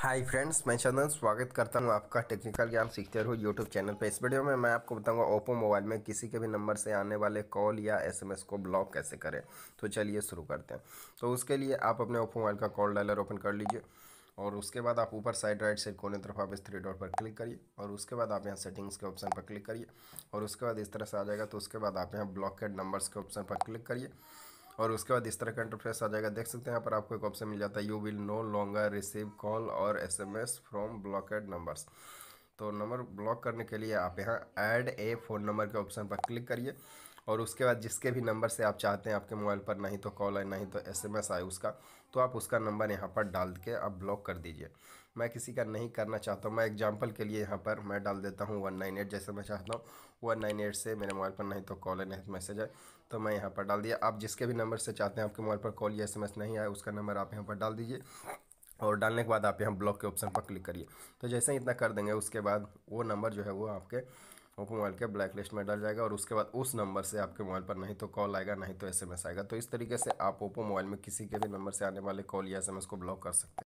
hi friends मैं चंदन स्वागत करता हूं आपका टेक्निकल ज्ञान सीखते रहो यूट्यूब चैनल पे इस वीडियो में मैं आपको बताऊंगा ओप्पो मोबाइल में किसी के भी नंबर से आने वाले कॉल या एसएमएस को ब्लॉक कैसे करें तो चलिए शुरू करते हैं तो उसके लिए आप अपने ओप्पो मोबाइल का कॉल डायलर ओपन कर लीजिए और उसके बाद आप ऊपर साइड राइट साइड कोने तरफ आप इस थ्री डॉट पर क्लिक करिए और उसके बाद आप यहाँ सेटिंग्स के ऑप्शन पर क्लिक करिए और उसके बाद इस तरह से आ जाएगा तो उसके बाद आप यहाँ ब्लॉकेड नंबर्स के ऑप्शन पर क्लिक करिए और उसके बाद इस तरह का इंटरफेस आ जाएगा देख सकते हैं यहाँ पर आपको एक ऑप्शन मिल जाता है you will no longer receive call और S M S from blocked numbers तो नंबर ब्लॉक करने के लिए आप यहाँ ऐड ए फ़ोन नंबर के ऑप्शन पर क्लिक करिए और उसके बाद जिसके भी नंबर से आप चाहते हैं आपके मोबाइल पर नहीं तो कॉल आए नहीं तो एसएमएस आए उसका तो आप उसका नंबर यहाँ पर डाल के आप ब्लॉक कर दीजिए मैं किसी का नहीं करना चाहता हूँ मैं एग्जाम्पल के लिए यहाँ पर मैं डाल देता हूँ वन नाइन एट जैसे मैं चाहता हूँ वन नाइन एट से मेरे मोबाइल पर नहीं तो कॉल आए नहीं तो मैसेज आए तो मैं यहाँ पर डाल दिया आप जिसके भी नंबर से चाहते हैं आपके मोबाइल पर कॉल या एस नहीं आए उसका नंबर आप यहाँ पर डाल दीजिए और डालने के बाद आप यहाँ ब्लॉक के ऑप्शन पर क्लिक करिए तो जैसे ही इतना कर देंगे उसके बाद वो नंबर जो है वो आपके ओप्पो मोबाइल के ब्लैक लिस्ट में डल जाएगा और उसके बाद उस नंबर से आपके मोबाइल पर नहीं तो कॉल आएगा नहीं तो एसएमएस आएगा तो इस तरीके से आप ओप्पो मोबाइल में किसी के भी नंबर से आने वाले कॉल या एस को ब्लॉक कर सकते हैं